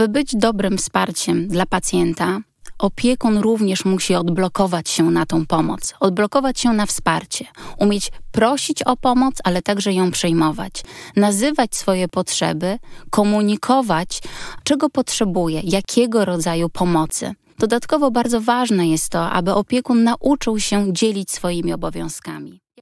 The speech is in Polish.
Aby być dobrym wsparciem dla pacjenta, opiekun również musi odblokować się na tą pomoc, odblokować się na wsparcie, umieć prosić o pomoc, ale także ją przyjmować, nazywać swoje potrzeby, komunikować, czego potrzebuje, jakiego rodzaju pomocy. Dodatkowo bardzo ważne jest to, aby opiekun nauczył się dzielić swoimi obowiązkami.